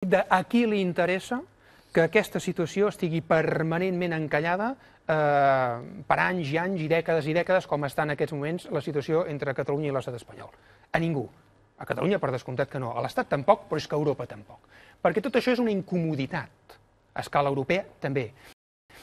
De a qui li interessa que aquesta situació estigui permanentment encallada eh, per anys i anys i dècades i dècades, com està en aquests moments la situació entre Catalunya i l'estat espanyol? A ningú. A Catalunya, per descomptat que no. A l'Estat tampoc, però és que a Europa tampoc. Perquè tot això és una incomoditat a escala europea també.